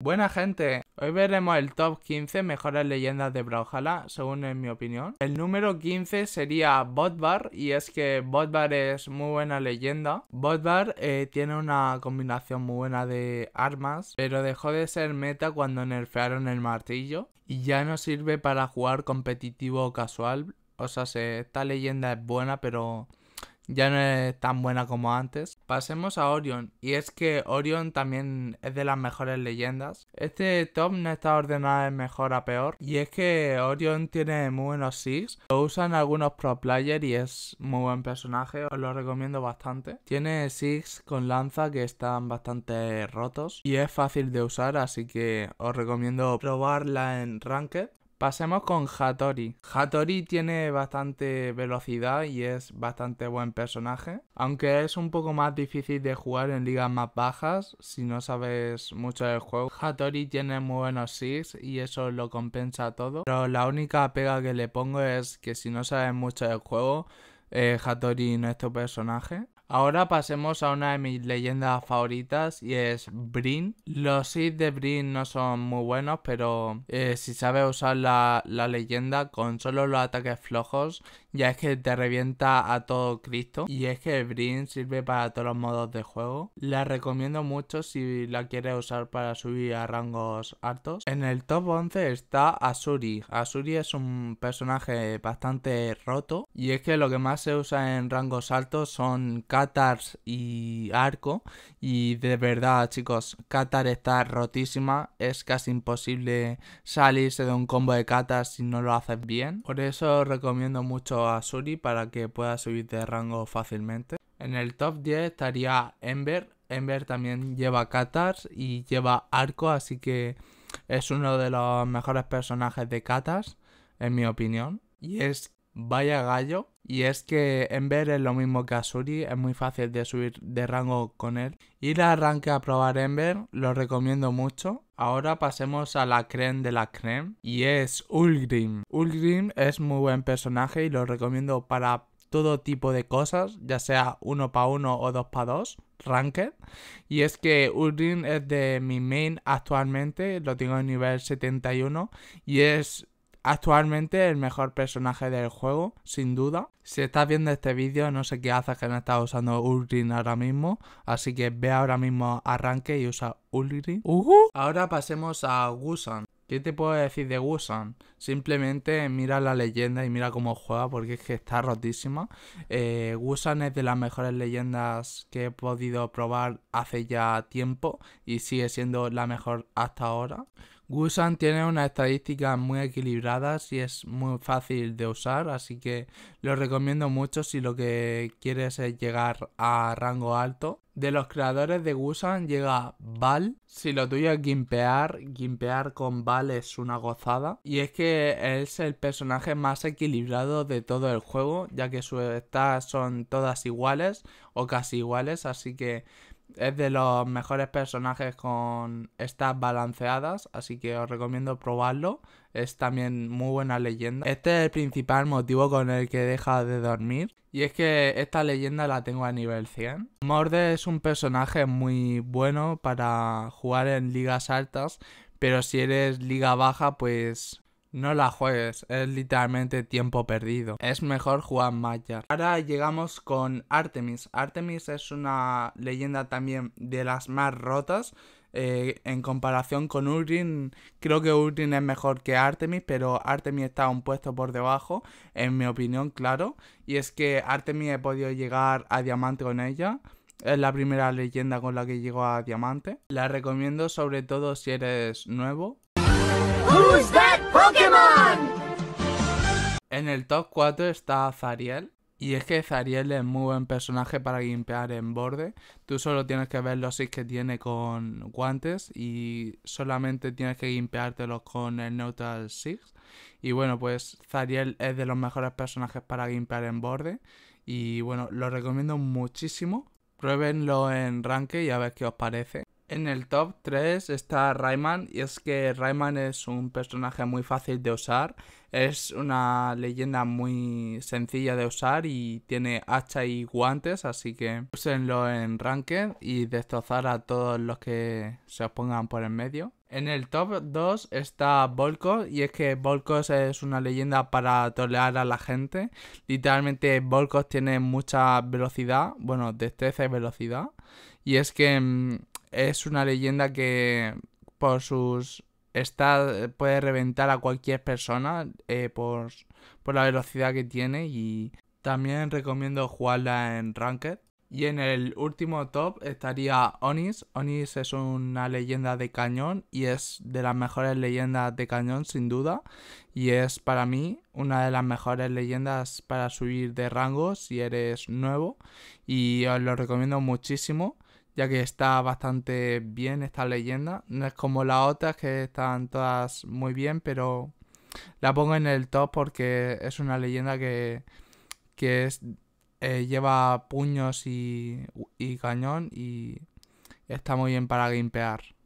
Buena gente, hoy veremos el top 15 mejores leyendas de Brawlhalla, según en mi opinión. El número 15 sería Botbar, y es que Botbar es muy buena leyenda. Botbar eh, tiene una combinación muy buena de armas, pero dejó de ser meta cuando nerfearon el martillo, y ya no sirve para jugar competitivo o casual. O sea, esta leyenda es buena, pero ya no es tan buena como antes. Pasemos a Orion, y es que Orion también es de las mejores leyendas. Este top no está ordenado de mejor a peor, y es que Orion tiene muy buenos SIGs, lo usan algunos pro player y es muy buen personaje, os lo recomiendo bastante. Tiene SIGs con lanza que están bastante rotos y es fácil de usar, así que os recomiendo probarla en Ranked. Pasemos con Hattori. Hattori tiene bastante velocidad y es bastante buen personaje, aunque es un poco más difícil de jugar en ligas más bajas si no sabes mucho del juego. Hattori tiene muy buenos SIGs y eso lo compensa todo, pero la única pega que le pongo es que si no sabes mucho del juego, eh, Hattori no es tu personaje. Ahora pasemos a una de mis leyendas favoritas y es Brin. Los hits de Brin no son muy buenos, pero eh, si sabes usar la, la leyenda con solo los ataques flojos ya es que te revienta a todo Cristo. Y es que Brin sirve para todos los modos de juego. La recomiendo mucho si la quieres usar para subir a rangos altos. En el top 11 está Asuri. Asuri es un personaje bastante roto. Y es que lo que más se usa en rangos altos son Katars y Arco. Y de verdad, chicos, Katar está rotísima. Es casi imposible salirse de un combo de Katars si no lo haces bien. Por eso recomiendo mucho a Suri para que pueda subir de rango fácilmente. En el top 10 estaría Ember. Ember también lleva Katars y lleva arco, así que es uno de los mejores personajes de Katars en mi opinión. Y es Vaya gallo. Y es que Ember es lo mismo que Asuri, es muy fácil de subir de rango con él. Ir la arranque a probar Ember, lo recomiendo mucho. Ahora pasemos a la creme de la creme y es Ulgrim. Ulgrim es muy buen personaje y lo recomiendo para todo tipo de cosas, ya sea uno para uno o dos para dos, ranked. Y es que Ulgrim es de mi main actualmente, lo tengo en nivel 71 y es actualmente el mejor personaje del juego, sin duda. Si estás viendo este vídeo, no sé qué haces que no estás usando Ulgrin ahora mismo, así que ve ahora mismo arranque y usa Ulgrin. Ahora pasemos a Gusan. ¿Qué te puedo decir de Gusan? Simplemente mira la leyenda y mira cómo juega porque es que está rotísima. Eh, Gusan es de las mejores leyendas que he podido probar hace ya tiempo y sigue siendo la mejor hasta ahora. Gusan tiene una estadística muy equilibrada y es muy fácil de usar, así que lo recomiendo mucho si lo que quieres es llegar a rango alto. De los creadores de Gusan llega Val. Si lo tuyo es gimpear, gimpear con Val es una gozada. Y es que es el personaje más equilibrado de todo el juego, ya que sus stats son todas iguales o casi iguales, así que es de los mejores personajes con estas balanceadas, así que os recomiendo probarlo. Es también muy buena leyenda. Este es el principal motivo con el que deja de dormir. Y es que esta leyenda la tengo a nivel 100. Morde es un personaje muy bueno para jugar en ligas altas, pero si eres liga baja, pues no la juegues, es literalmente tiempo perdido. Es mejor jugar Maya. Ahora llegamos con Artemis. Artemis es una leyenda también de las más rotas. Eh, en comparación con Urin, creo que Urdin es mejor que Artemis, pero Artemis está un puesto por debajo, en mi opinión, claro. Y es que Artemis he podido llegar a diamante con ella. Es la primera leyenda con la que llegó a diamante. La recomiendo sobre todo si eres nuevo. Pokémon. En el top 4 está Zariel. Y es que Zariel es muy buen personaje para gimpear en borde. Tú solo tienes que ver los 6 que tiene con guantes y solamente tienes que gimpeártelo con el Neutral six Y bueno, pues Zariel es de los mejores personajes para gimpear en borde. Y bueno, lo recomiendo muchísimo. Pruébenlo en ranque y a ver qué os parece. En el top 3 está Rayman y es que Rayman es un personaje muy fácil de usar, es una leyenda muy sencilla de usar y tiene hacha y guantes, así que úsenlo en Ranked y destrozar a todos los que se opongan por en medio. En el top 2 está Volkos. y es que Volkos es una leyenda para tolear a la gente. Literalmente Volkos tiene mucha velocidad, bueno, destreza y velocidad. Y es que mm, es una leyenda que por sus está eh, puede reventar a cualquier persona eh, por, por, la velocidad que tiene y también recomiendo jugarla en Ranked. Y en el último top estaría Onis. Onis es una leyenda de cañón y es de las mejores leyendas de cañón sin duda. Y es para mí una de las mejores leyendas para subir de rango si eres nuevo. Y os lo recomiendo muchísimo ya que está bastante bien esta leyenda. No es como las otras que están todas muy bien, pero la pongo en el top porque es una leyenda que, que es, eh, lleva puños y, y cañón y está muy bien para gamepear